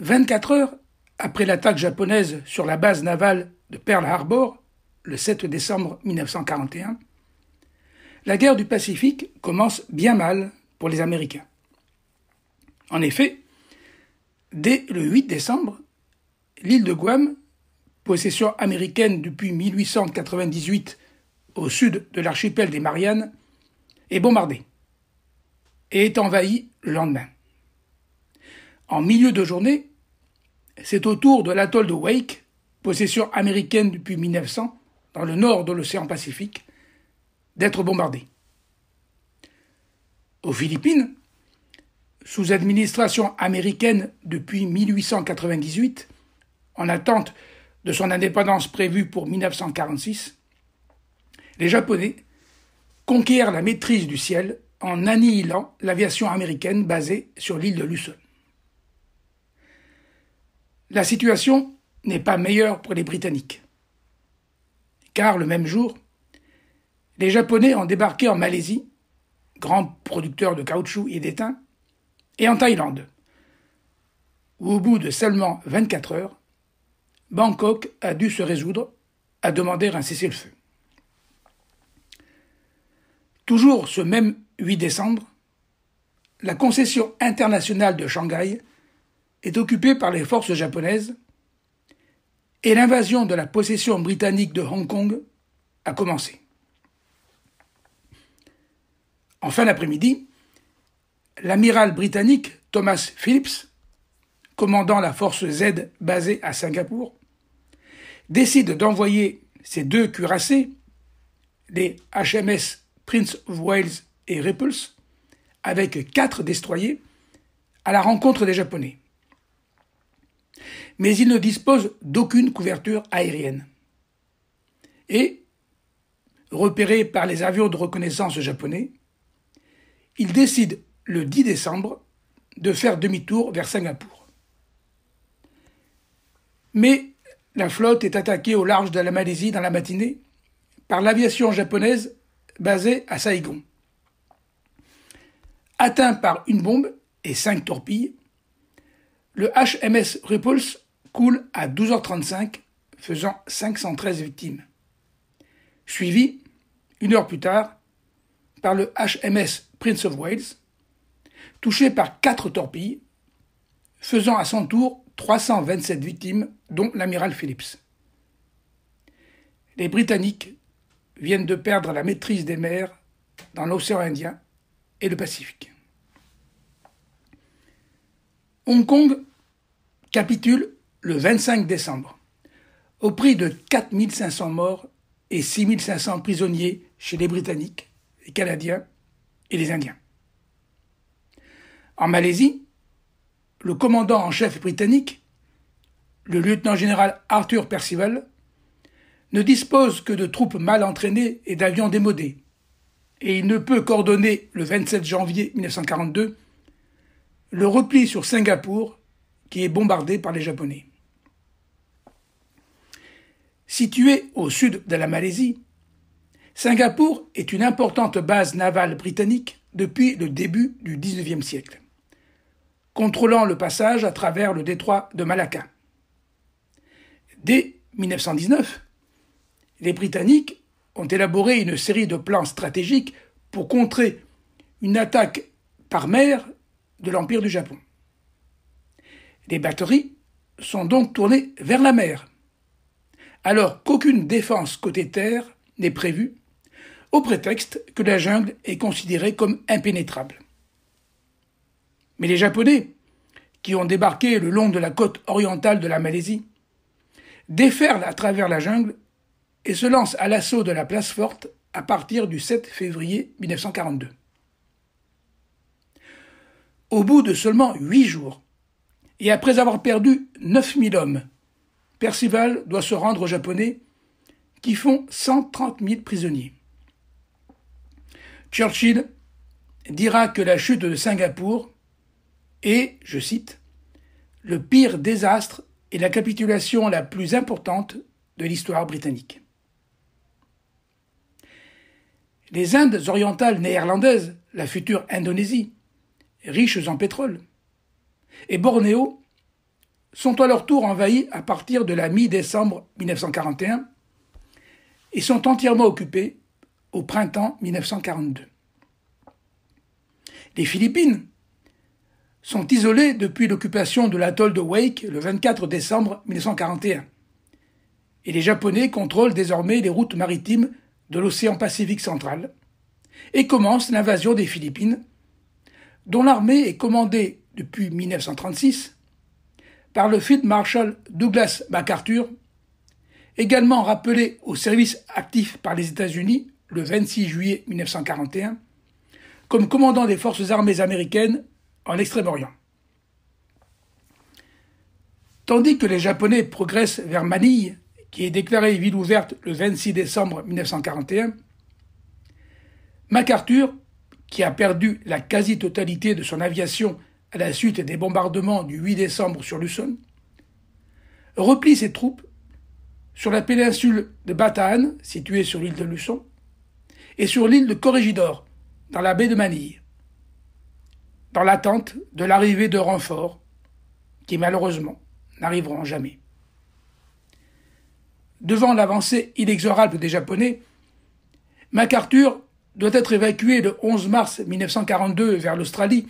24 heures après l'attaque japonaise sur la base navale de Pearl Harbor, le 7 décembre 1941, la guerre du Pacifique commence bien mal pour les Américains. En effet, dès le 8 décembre, l'île de Guam, possession américaine depuis 1898 au sud de l'archipel des Mariannes, est bombardée et est envahie le lendemain. En milieu de journée, c'est au tour de l'atoll de Wake, possession américaine depuis 1900, dans le nord de l'océan Pacifique, d'être bombardé. Aux Philippines, sous administration américaine depuis 1898, en attente de son indépendance prévue pour 1946, les Japonais conquièrent la maîtrise du ciel en annihilant l'aviation américaine basée sur l'île de Luçon. La situation n'est pas meilleure pour les Britanniques. Car le même jour, les Japonais ont débarqué en Malaisie, grand producteur de caoutchouc et d'étain, et en Thaïlande, où au bout de seulement 24 heures, Bangkok a dû se résoudre à demander un cessez-le-feu. Toujours ce même 8 décembre, la concession internationale de Shanghai est occupée par les forces japonaises et l'invasion de la possession britannique de Hong Kong a commencé. En fin d'après-midi, l'amiral britannique Thomas Phillips, commandant la force Z basée à Singapour, décide d'envoyer ses deux cuirassés, les HMS Prince of Wales et Repulse, avec quatre destroyers, à la rencontre des Japonais mais il ne dispose d'aucune couverture aérienne. Et, repéré par les avions de reconnaissance japonais, il décide le 10 décembre de faire demi-tour vers Singapour. Mais la flotte est attaquée au large de la Malaisie dans la matinée par l'aviation japonaise basée à Saigon. Atteint par une bombe et cinq torpilles, le HMS Repulse coule à 12h35, faisant 513 victimes. Suivi, une heure plus tard, par le HMS Prince of Wales, touché par quatre torpilles, faisant à son tour 327 victimes, dont l'amiral Phillips. Les Britanniques viennent de perdre la maîtrise des mers dans l'océan Indien et le Pacifique. Hong Kong capitule le 25 décembre, au prix de 4500 morts et 6500 prisonniers chez les Britanniques, les Canadiens et les Indiens. En Malaisie, le commandant en chef britannique, le lieutenant-général Arthur Percival, ne dispose que de troupes mal entraînées et d'avions démodés, et il ne peut coordonner le 27 janvier 1942 le repli sur Singapour qui est bombardé par les Japonais. Situé au sud de la Malaisie, Singapour est une importante base navale britannique depuis le début du XIXe siècle, contrôlant le passage à travers le détroit de Malacca. Dès 1919, les Britanniques ont élaboré une série de plans stratégiques pour contrer une attaque par mer de l'Empire du Japon. Les batteries sont donc tournées vers la mer, alors qu'aucune défense côté terre n'est prévue, au prétexte que la jungle est considérée comme impénétrable. Mais les Japonais, qui ont débarqué le long de la côte orientale de la Malaisie, déferlent à travers la jungle et se lancent à l'assaut de la place forte à partir du 7 février 1942 au bout de seulement huit jours. Et après avoir perdu 9000 hommes, Percival doit se rendre aux Japonais qui font 130 000 prisonniers. Churchill dira que la chute de Singapour est, je cite, le pire désastre et la capitulation la plus importante de l'histoire britannique. Les Indes orientales néerlandaises, la future Indonésie, riches en pétrole. Et Bornéo sont à leur tour envahis à partir de la mi-décembre 1941 et sont entièrement occupés au printemps 1942. Les Philippines sont isolées depuis l'occupation de l'atoll de Wake le 24 décembre 1941. Et les Japonais contrôlent désormais les routes maritimes de l'océan Pacifique central et commencent l'invasion des Philippines dont l'armée est commandée depuis 1936 par le Field Marshal Douglas MacArthur, également rappelé au service actif par les États-Unis le 26 juillet 1941 comme commandant des forces armées américaines en Extrême-Orient. Tandis que les Japonais progressent vers Manille, qui est déclarée ville ouverte le 26 décembre 1941, MacArthur qui a perdu la quasi-totalité de son aviation à la suite des bombardements du 8 décembre sur Luçon, replie ses troupes sur la péninsule de Bataan, située sur l'île de Luçon, et sur l'île de Corregidor, dans la baie de Manille, dans l'attente de l'arrivée de renforts qui malheureusement n'arriveront jamais. Devant l'avancée inexorable des Japonais, MacArthur doit être évacué le 11 mars 1942 vers l'Australie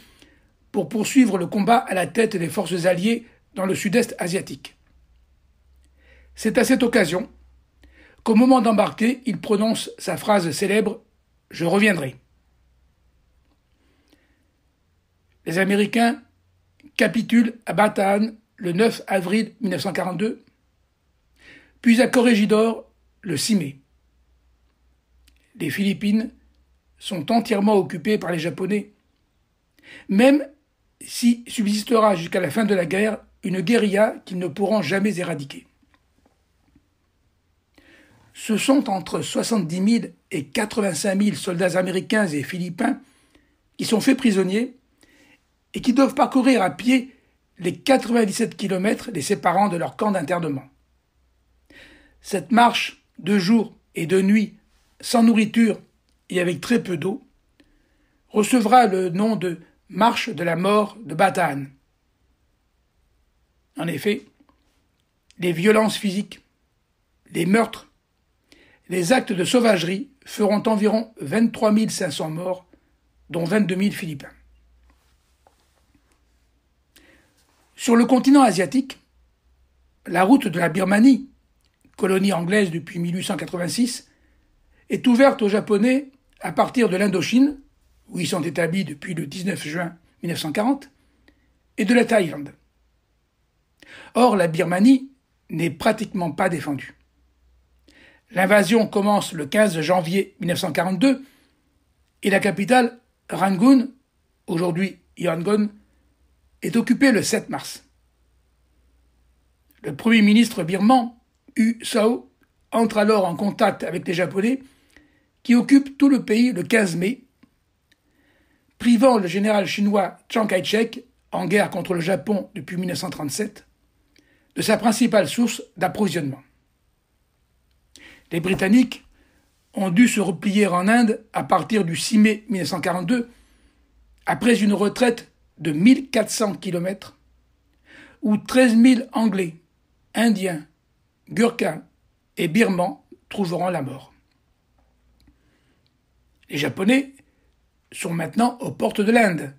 pour poursuivre le combat à la tête des forces alliées dans le sud-est asiatique. C'est à cette occasion qu'au moment d'embarquer, il prononce sa phrase célèbre Je reviendrai. Les Américains capitulent à Bataan le 9 avril 1942, puis à Corregidor le 6 mai. Les Philippines sont entièrement occupés par les Japonais. Même si subsistera jusqu'à la fin de la guerre une guérilla qu'ils ne pourront jamais éradiquer. Ce sont entre 70 000 et 85 000 soldats américains et philippins qui sont faits prisonniers et qui doivent parcourir à pied les 97 km les séparant de leur camp d'internement. Cette marche de jour et de nuit, sans nourriture et avec très peu d'eau, recevra le nom de Marche de la mort de Bataan. En effet, les violences physiques, les meurtres, les actes de sauvagerie feront environ 23 500 morts, dont 22 000 Philippins. Sur le continent asiatique, la route de la Birmanie, colonie anglaise depuis 1886, est ouverte aux Japonais à partir de l'Indochine, où ils sont établis depuis le 19 juin 1940, et de la Thaïlande. Or, la Birmanie n'est pratiquement pas défendue. L'invasion commence le 15 janvier 1942 et la capitale, Rangoon, aujourd'hui Yangon, est occupée le 7 mars. Le premier ministre birman, U Sao, entre alors en contact avec les Japonais qui occupe tout le pays le 15 mai, privant le général chinois Chiang Kai-shek, en guerre contre le Japon depuis 1937, de sa principale source d'approvisionnement. Les Britanniques ont dû se replier en Inde à partir du 6 mai 1942, après une retraite de 1400 km, où 13 000 Anglais, Indiens, Gurkhas et Birmans trouveront la mort. Les Japonais sont maintenant aux portes de l'Inde,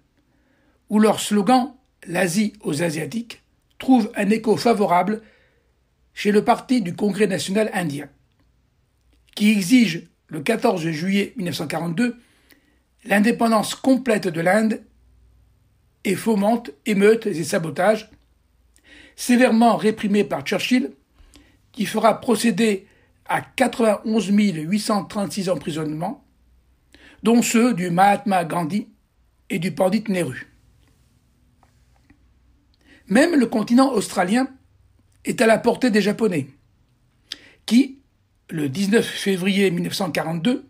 où leur slogan L'Asie aux Asiatiques trouve un écho favorable chez le parti du Congrès national indien, qui exige le 14 juillet 1942 l'indépendance complète de l'Inde et fomente émeutes et sabotages, sévèrement réprimés par Churchill, qui fera procéder à 91 836 emprisonnements, dont ceux du Mahatma Gandhi et du Pandit Nehru. Même le continent australien est à la portée des Japonais, qui, le 19 février 1942,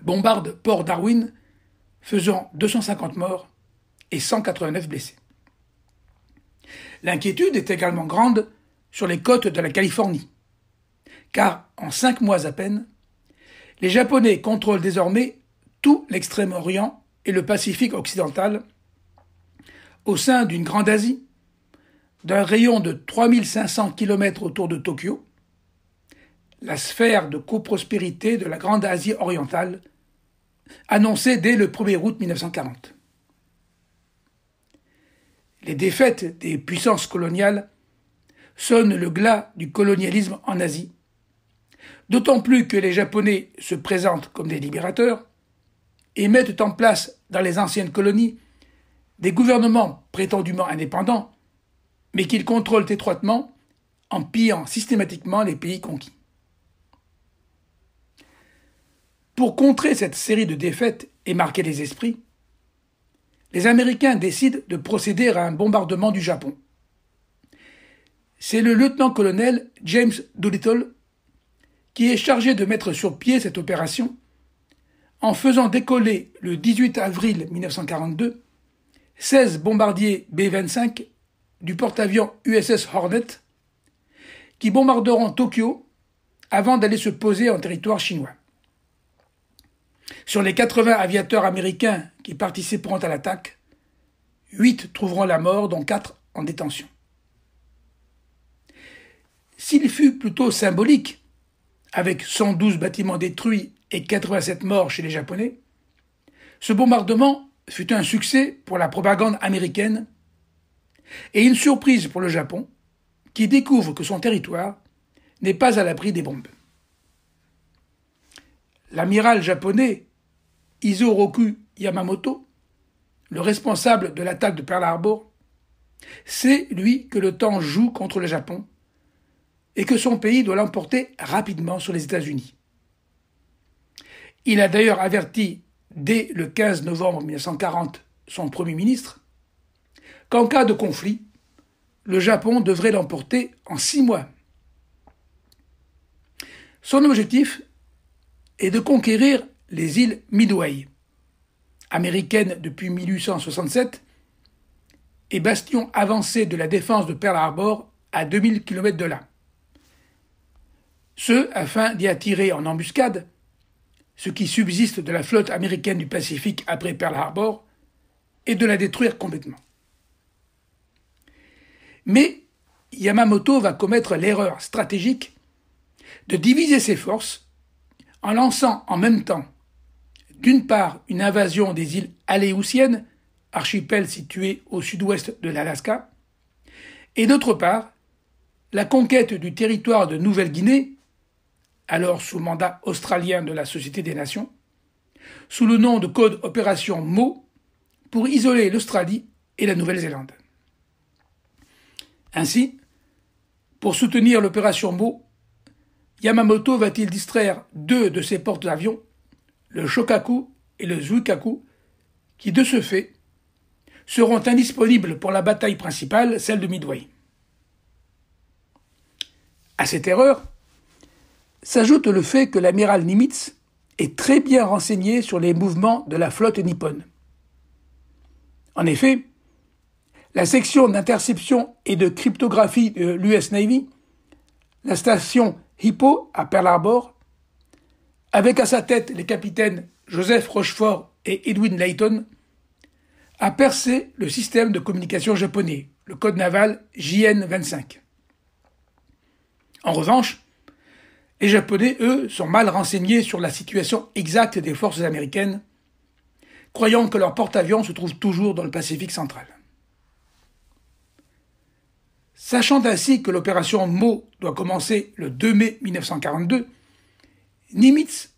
bombardent Port Darwin, faisant 250 morts et 189 blessés. L'inquiétude est également grande sur les côtes de la Californie, car en cinq mois à peine, les Japonais contrôlent désormais tout l'Extrême-Orient et le Pacifique occidental au sein d'une Grande Asie, d'un rayon de 3500 km autour de Tokyo, la sphère de coprospérité de la Grande Asie orientale, annoncée dès le 1er août 1940. Les défaites des puissances coloniales sonnent le glas du colonialisme en Asie, d'autant plus que les Japonais se présentent comme des libérateurs, et mettent en place dans les anciennes colonies des gouvernements prétendument indépendants, mais qu'ils contrôlent étroitement en pillant systématiquement les pays conquis. Pour contrer cette série de défaites et marquer les esprits, les Américains décident de procéder à un bombardement du Japon. C'est le lieutenant-colonel James Doolittle qui est chargé de mettre sur pied cette opération en faisant décoller le 18 avril 1942 16 bombardiers B-25 du porte-avions USS Hornet qui bombarderont Tokyo avant d'aller se poser en territoire chinois. Sur les 80 aviateurs américains qui participeront à l'attaque, 8 trouveront la mort, dont 4 en détention. S'il fut plutôt symbolique, avec 112 bâtiments détruits et 87 morts chez les Japonais, ce bombardement fut un succès pour la propagande américaine et une surprise pour le Japon, qui découvre que son territoire n'est pas à l'abri des bombes. L'amiral japonais Isoroku Yamamoto, le responsable de l'attaque de Pearl Harbor, sait, lui, que le temps joue contre le Japon et que son pays doit l'emporter rapidement sur les États-Unis. Il a d'ailleurs averti dès le 15 novembre 1940 son Premier ministre qu'en cas de conflit, le Japon devrait l'emporter en six mois. Son objectif est de conquérir les îles Midway, américaines depuis 1867 et bastion avancé de la défense de Pearl Harbor à 2000 km de là. Ce afin d'y attirer en embuscade ce qui subsiste de la flotte américaine du Pacifique après Pearl Harbor, et de la détruire complètement. Mais Yamamoto va commettre l'erreur stratégique de diviser ses forces en lançant en même temps, d'une part, une invasion des îles Aléoutiennes, archipel situé au sud-ouest de l'Alaska, et d'autre part, la conquête du territoire de Nouvelle-Guinée, alors sous mandat australien de la Société des Nations, sous le nom de code opération MO, pour isoler l'Australie et la Nouvelle-Zélande. Ainsi, pour soutenir l'opération Mo, Yamamoto va-t-il distraire deux de ses porte-avions, le Shokaku et le Zuikaku, qui de ce fait seront indisponibles pour la bataille principale, celle de Midway. À cette erreur, s'ajoute le fait que l'amiral Nimitz est très bien renseigné sur les mouvements de la flotte nippone. En effet, la section d'interception et de cryptographie de l'US Navy, la station Hippo à Pearl Harbor, avec à sa tête les capitaines Joseph Rochefort et Edwin Layton, a percé le système de communication japonais, le code naval JN-25. En revanche, les Japonais, eux, sont mal renseignés sur la situation exacte des forces américaines, croyant que leur porte-avions se trouve toujours dans le Pacifique central. Sachant ainsi que l'opération Mo doit commencer le 2 mai 1942, Nimitz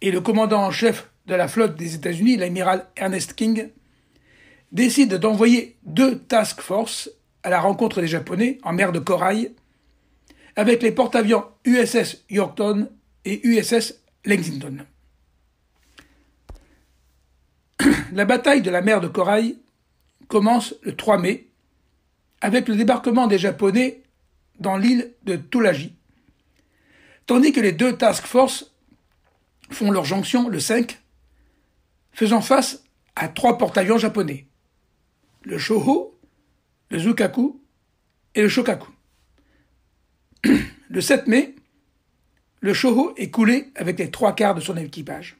et le commandant en chef de la flotte des États-Unis, l'amiral Ernest King, décident d'envoyer deux task forces à la rencontre des Japonais en mer de Corail avec les porte-avions USS Yorkton et USS Lexington. La bataille de la mer de Corail commence le 3 mai avec le débarquement des Japonais dans l'île de Tulagi, tandis que les deux task forces font leur jonction le 5, faisant face à trois porte-avions japonais, le Shoho, le Zukaku et le Shokaku. Le 7 mai, le Shoho est coulé avec les trois quarts de son équipage.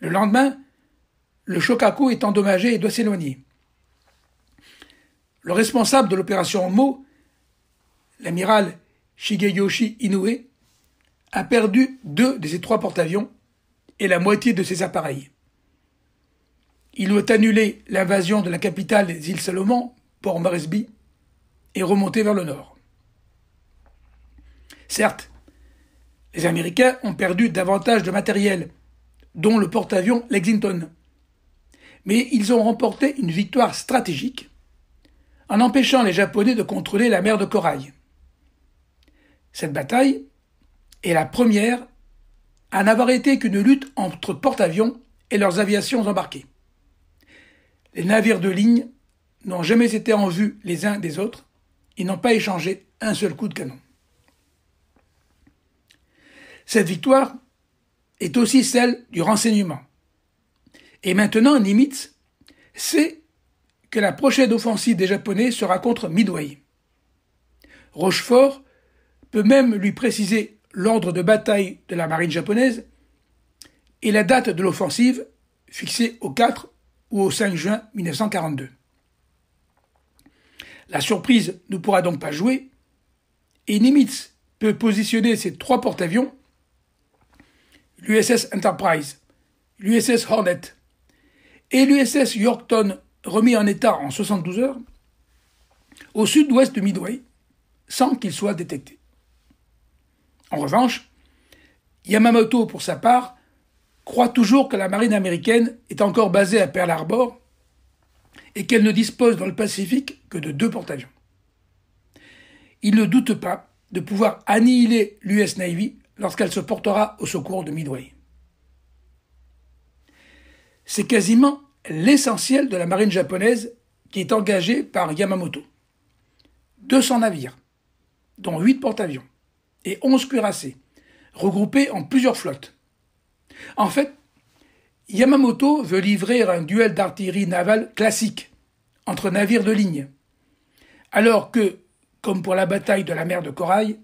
Le lendemain, le Shokaku est endommagé et doit s'éloigner. Le responsable de l'opération Mo, l'amiral Shigeyoshi Inoue, a perdu deux de ses trois porte-avions et la moitié de ses appareils. Il doit annuler l'invasion de la capitale des îles Salomon, Port Moresby, et remonter vers le nord. Certes, les Américains ont perdu davantage de matériel, dont le porte-avions Lexington. Mais ils ont remporté une victoire stratégique en empêchant les Japonais de contrôler la mer de Corail. Cette bataille est la première à n'avoir été qu'une lutte entre porte-avions et leurs aviations embarquées. Les navires de ligne n'ont jamais été en vue les uns des autres, et n'ont pas échangé un seul coup de canon. Cette victoire est aussi celle du renseignement. Et maintenant, Nimitz sait que la prochaine offensive des Japonais sera contre Midway. Rochefort peut même lui préciser l'ordre de bataille de la marine japonaise et la date de l'offensive fixée au 4 ou au 5 juin 1942. La surprise ne pourra donc pas jouer et Nimitz peut positionner ses trois porte-avions l'USS Enterprise, l'USS Hornet et l'USS Yorkton remis en état en 72 heures au sud-ouest de Midway sans qu'ils soient détectés. En revanche, Yamamoto, pour sa part, croit toujours que la marine américaine est encore basée à Pearl Harbor et qu'elle ne dispose dans le Pacifique que de deux porte-avions. Il ne doute pas de pouvoir annihiler l'US Navy lorsqu'elle se portera au secours de Midway. C'est quasiment l'essentiel de la marine japonaise qui est engagée par Yamamoto. 200 navires, dont 8 porte-avions et 11 cuirassés, regroupés en plusieurs flottes. En fait, Yamamoto veut livrer un duel d'artillerie navale classique entre navires de ligne, alors que, comme pour la bataille de la mer de Corail,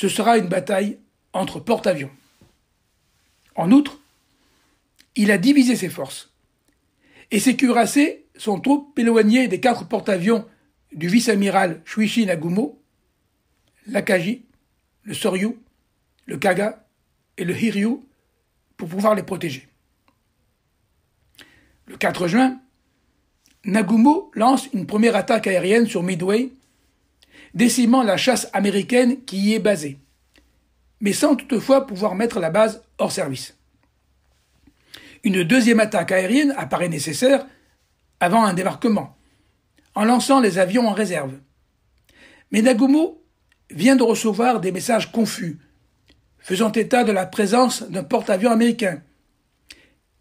ce sera une bataille entre porte-avions. En outre, il a divisé ses forces. Et ses cuirassés sont trop éloignés des quatre porte-avions du vice-amiral Shuichi Nagumo, l'Akagi, le Soryu, le Kaga et le Hiryu pour pouvoir les protéger. Le 4 juin, Nagumo lance une première attaque aérienne sur Midway décimant la chasse américaine qui y est basée, mais sans toutefois pouvoir mettre la base hors service. Une deuxième attaque aérienne apparaît nécessaire avant un débarquement, en lançant les avions en réserve. Mais Nagumo vient de recevoir des messages confus, faisant état de la présence d'un porte-avions américain.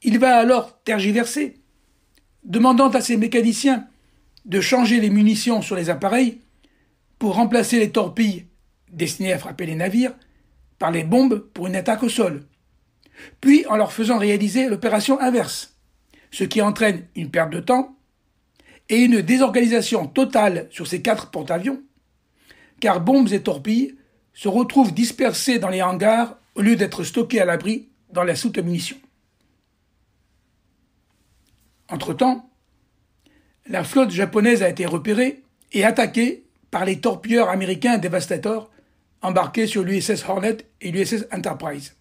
Il va alors tergiverser, demandant à ses mécaniciens de changer les munitions sur les appareils pour remplacer les torpilles destinées à frapper les navires par les bombes pour une attaque au sol, puis en leur faisant réaliser l'opération inverse, ce qui entraîne une perte de temps et une désorganisation totale sur ces quatre porte-avions, car bombes et torpilles se retrouvent dispersées dans les hangars au lieu d'être stockées à l'abri dans la soute à munitions. Entre-temps, la flotte japonaise a été repérée et attaquée par les torpilleurs américains Devastator embarqués sur l'USS Hornet et l'USS Enterprise.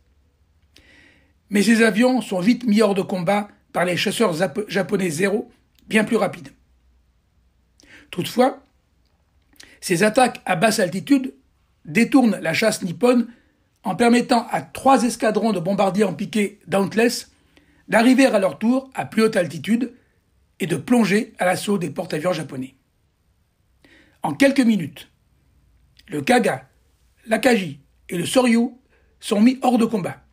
Mais ces avions sont vite mis hors de combat par les chasseurs japonais Zéro, bien plus rapides. Toutefois, ces attaques à basse altitude détournent la chasse nippone en permettant à trois escadrons de bombardiers en piqué Dauntless d'arriver à leur tour à plus haute altitude et de plonger à l'assaut des porte-avions japonais. En quelques minutes, le Kaga, l'Akagi et le Soryu sont mis hors de combat.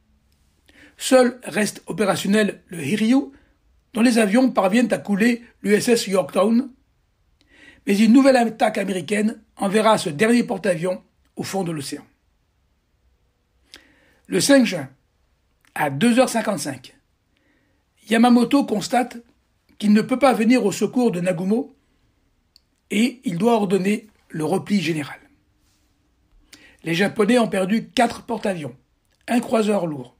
Seul reste opérationnel le Hiryu, dont les avions parviennent à couler l'USS Yorktown, mais une nouvelle attaque américaine enverra ce dernier porte-avions au fond de l'océan. Le 5 juin, à 2h55, Yamamoto constate qu'il ne peut pas venir au secours de Nagumo et il doit ordonner le repli général. Les Japonais ont perdu 4 porte-avions, un croiseur lourd,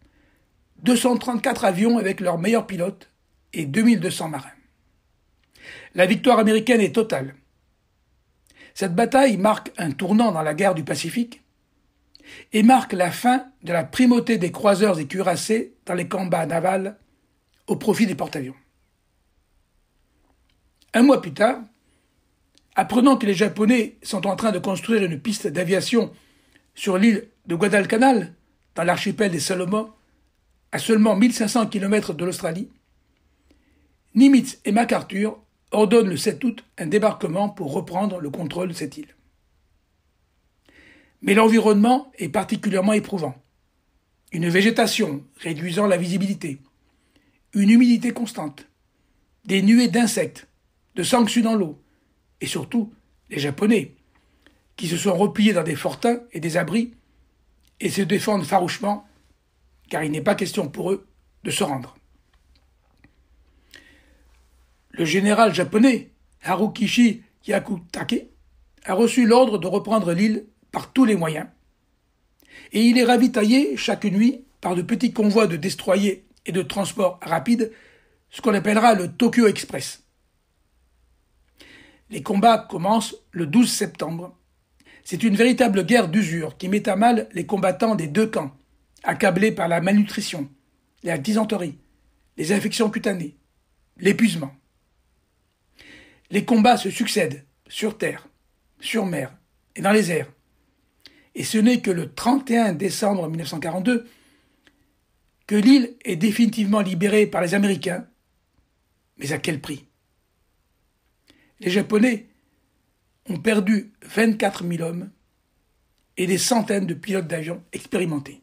234 avions avec leurs meilleurs pilotes et 2200 marins. La victoire américaine est totale. Cette bataille marque un tournant dans la guerre du Pacifique et marque la fin de la primauté des croiseurs et cuirassés dans les combats navals au profit des porte-avions. Un mois plus tard, Apprenant que les Japonais sont en train de construire une piste d'aviation sur l'île de Guadalcanal, dans l'archipel des Salomon, à seulement 1500 km de l'Australie, Nimitz et MacArthur ordonnent le 7 août un débarquement pour reprendre le contrôle de cette île. Mais l'environnement est particulièrement éprouvant. Une végétation réduisant la visibilité, une humidité constante, des nuées d'insectes, de sangsues dans l'eau, et surtout les Japonais, qui se sont repliés dans des fortins et des abris et se défendent farouchement, car il n'est pas question pour eux de se rendre. Le général japonais Harukishi Yakutake a reçu l'ordre de reprendre l'île par tous les moyens, et il est ravitaillé chaque nuit par de petits convois de destroyers et de transports rapides, ce qu'on appellera le Tokyo Express. Les combats commencent le 12 septembre. C'est une véritable guerre d'usure qui met à mal les combattants des deux camps, accablés par la malnutrition, la dysenterie, les infections cutanées, l'épuisement. Les combats se succèdent sur terre, sur mer et dans les airs. Et ce n'est que le 31 décembre 1942 que l'île est définitivement libérée par les Américains. Mais à quel prix les Japonais ont perdu 24 000 hommes et des centaines de pilotes d'avions expérimentés.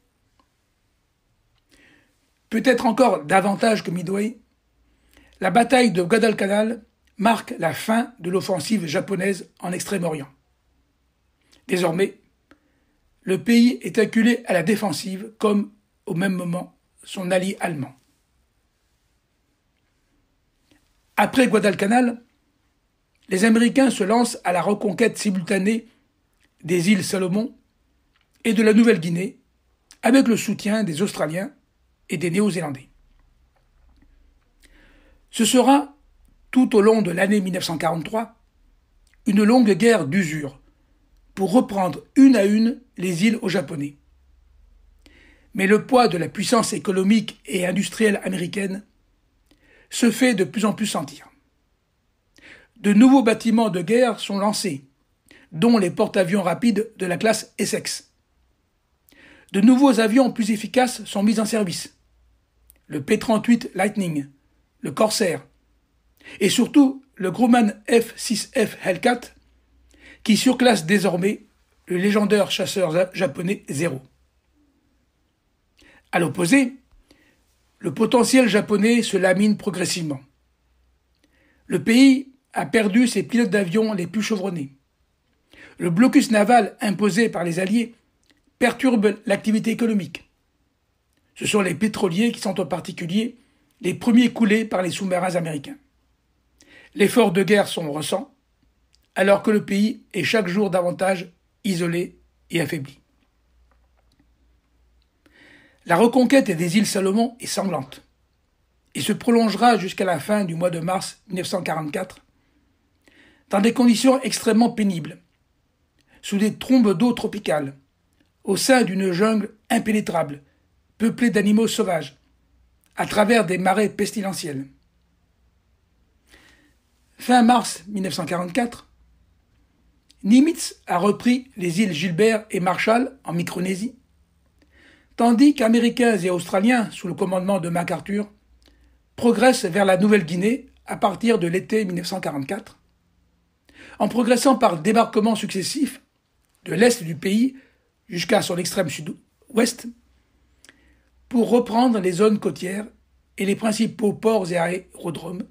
Peut-être encore davantage que Midway, la bataille de Guadalcanal marque la fin de l'offensive japonaise en Extrême-Orient. Désormais, le pays est acculé à la défensive comme, au même moment, son allié allemand. Après Guadalcanal, les Américains se lancent à la reconquête simultanée des îles Salomon et de la Nouvelle-Guinée avec le soutien des Australiens et des Néo-Zélandais. Ce sera, tout au long de l'année 1943, une longue guerre d'usure pour reprendre une à une les îles aux Japonais. Mais le poids de la puissance économique et industrielle américaine se fait de plus en plus sentir de nouveaux bâtiments de guerre sont lancés, dont les porte-avions rapides de la classe Essex. De nouveaux avions plus efficaces sont mis en service. Le P-38 Lightning, le Corsair, et surtout le Grumman F-6F Hellcat, qui surclasse désormais le légendaire chasseur japonais Zero. À l'opposé, le potentiel japonais se lamine progressivement. Le pays a perdu ses pilotes d'avion les plus chevronnés. Le blocus naval imposé par les Alliés perturbe l'activité économique. Ce sont les pétroliers qui sont en particulier les premiers coulés par les sous-marins américains. L'effort de guerre s'en ressent, alors que le pays est chaque jour davantage isolé et affaibli. La reconquête des îles Salomon est sanglante et se prolongera jusqu'à la fin du mois de mars 1944 dans des conditions extrêmement pénibles, sous des trombes d'eau tropicales, au sein d'une jungle impénétrable, peuplée d'animaux sauvages, à travers des marais pestilentielles. Fin mars 1944, Nimitz a repris les îles Gilbert et Marshall en Micronésie, tandis qu'Américains et Australiens, sous le commandement de MacArthur, progressent vers la Nouvelle-Guinée à partir de l'été 1944 en progressant par débarquements successifs de l'est du pays jusqu'à son extrême sud-ouest, pour reprendre les zones côtières et les principaux ports et aérodromes,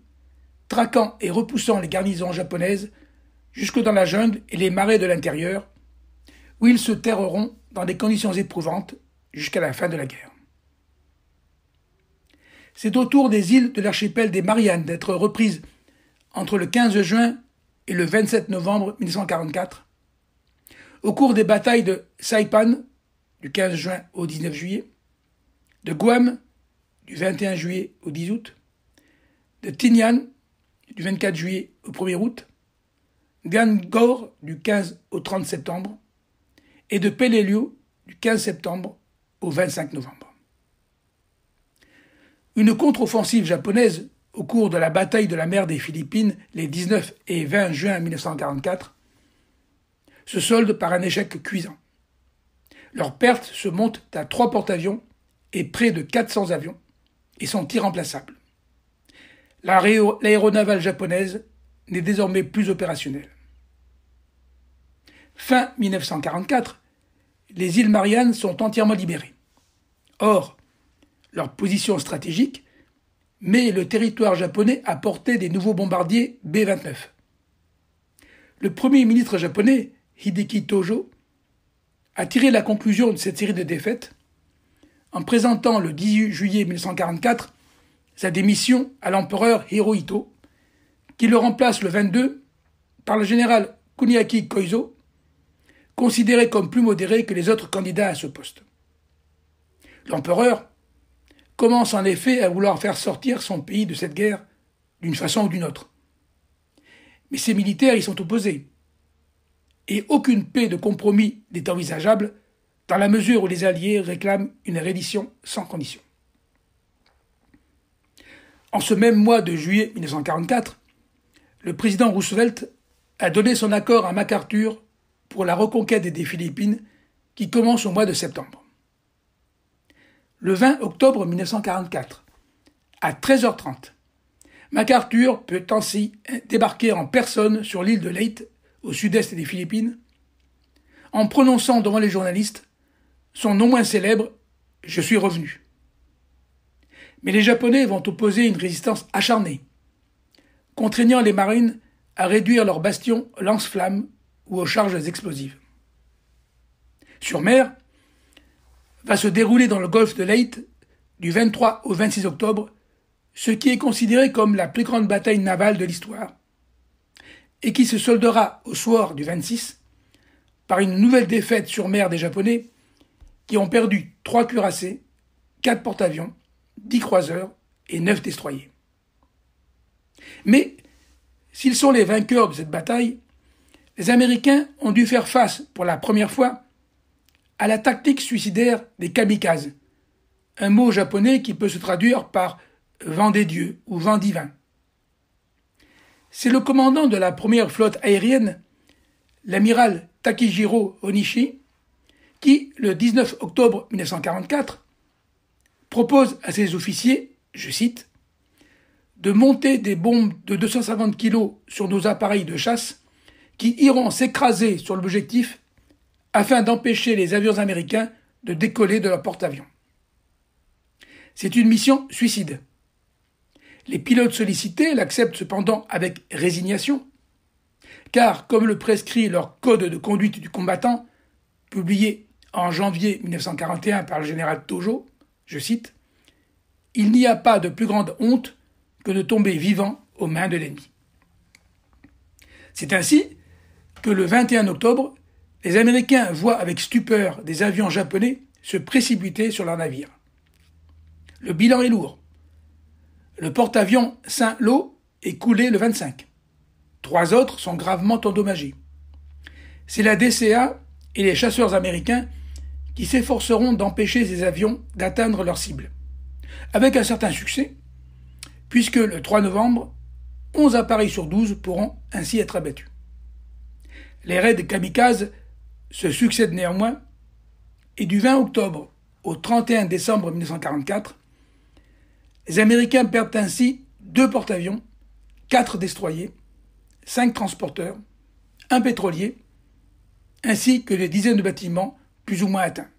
traquant et repoussant les garnisons japonaises jusque dans la jungle et les marais de l'intérieur, où ils se terreront dans des conditions éprouvantes jusqu'à la fin de la guerre. C'est au tour des îles de l'archipel des Mariannes d'être reprises entre le 15 juin le 27 novembre 1944. Au cours des batailles de Saipan, du 15 juin au 19 juillet, de Guam, du 21 juillet au 10 août, de Tinian, du 24 juillet au 1er août, d'Angor, du 15 au 30 septembre, et de Peleliu, du 15 septembre au 25 novembre. Une contre-offensive japonaise au cours de la bataille de la mer des Philippines, les 19 et 20 juin 1944, se soldent par un échec cuisant. Leurs pertes se montent à trois porte-avions et près de 400 avions et sont irremplaçables. L'aéronavale japonaise n'est désormais plus opérationnelle. Fin 1944, les îles Mariannes sont entièrement libérées. Or, leur position stratégique mais le territoire japonais a des nouveaux bombardiers B-29. Le premier ministre japonais, Hideki Tojo, a tiré la conclusion de cette série de défaites en présentant le 18 juillet 1944 sa démission à l'empereur Hirohito, qui le remplace le 22 par le général Kuniaki Koizo, considéré comme plus modéré que les autres candidats à ce poste. L'empereur commence en effet à vouloir faire sortir son pays de cette guerre d'une façon ou d'une autre. Mais ses militaires y sont opposés. Et aucune paix de compromis n'est envisageable dans la mesure où les Alliés réclament une reddition sans condition. En ce même mois de juillet 1944, le président Roosevelt a donné son accord à MacArthur pour la reconquête des Philippines qui commence au mois de septembre le 20 octobre 1944, à 13h30. MacArthur peut ainsi débarquer en personne sur l'île de Leyte, au sud-est des Philippines, en prononçant devant les journalistes son nom moins célèbre Je suis revenu. Mais les Japonais vont opposer une résistance acharnée, contraignant les marines à réduire leurs bastions lance-flammes ou aux charges explosives. Sur mer, va se dérouler dans le golfe de Leyte du 23 au 26 octobre, ce qui est considéré comme la plus grande bataille navale de l'histoire, et qui se soldera au soir du 26 par une nouvelle défaite sur mer des Japonais, qui ont perdu 3 cuirassés, 4 porte-avions, 10 croiseurs et 9 destroyers. Mais, s'ils sont les vainqueurs de cette bataille, les Américains ont dû faire face pour la première fois à la tactique suicidaire des kamikazes, un mot japonais qui peut se traduire par vent des dieux ou vent divin. C'est le commandant de la première flotte aérienne, l'amiral Takijiro Onishi, qui, le 19 octobre 1944, propose à ses officiers, je cite, de monter des bombes de 250 kg sur nos appareils de chasse qui iront s'écraser sur l'objectif afin d'empêcher les avions américains de décoller de leur porte-avions. C'est une mission suicide. Les pilotes sollicités l'acceptent cependant avec résignation, car, comme le prescrit leur Code de conduite du combattant, publié en janvier 1941 par le général Tojo, je cite, Il n'y a pas de plus grande honte que de tomber vivant aux mains de l'ennemi. C'est ainsi que le 21 octobre, les Américains voient avec stupeur des avions japonais se précipiter sur leur navire. Le bilan est lourd. Le porte-avions Saint-Lô est coulé le 25. Trois autres sont gravement endommagés. C'est la DCA et les chasseurs américains qui s'efforceront d'empêcher ces avions d'atteindre leur cible. Avec un certain succès, puisque le 3 novembre, 11 appareils sur 12 pourront ainsi être abattus. Les raids kamikazes se succèdent néanmoins et du 20 octobre au 31 décembre 1944, les Américains perdent ainsi deux porte-avions, quatre destroyers, cinq transporteurs, un pétrolier, ainsi que des dizaines de bâtiments plus ou moins atteints.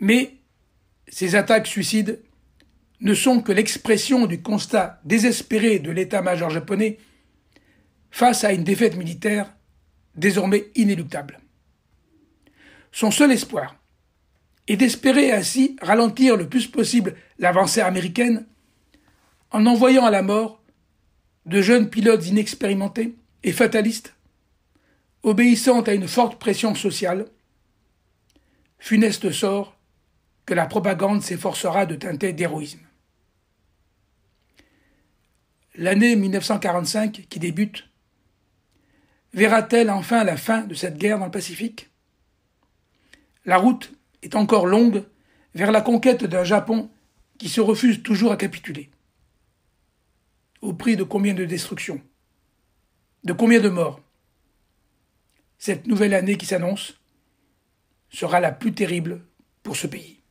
Mais ces attaques suicides ne sont que l'expression du constat désespéré de l'état-major japonais face à une défaite militaire désormais inéluctable. Son seul espoir est d'espérer ainsi ralentir le plus possible l'avancée américaine en envoyant à la mort de jeunes pilotes inexpérimentés et fatalistes, obéissant à une forte pression sociale, funeste sort que la propagande s'efforcera de teinter d'héroïsme. L'année 1945 qui débute Verra-t-elle enfin la fin de cette guerre dans le Pacifique La route est encore longue vers la conquête d'un Japon qui se refuse toujours à capituler. Au prix de combien de destructions De combien de morts Cette nouvelle année qui s'annonce sera la plus terrible pour ce pays.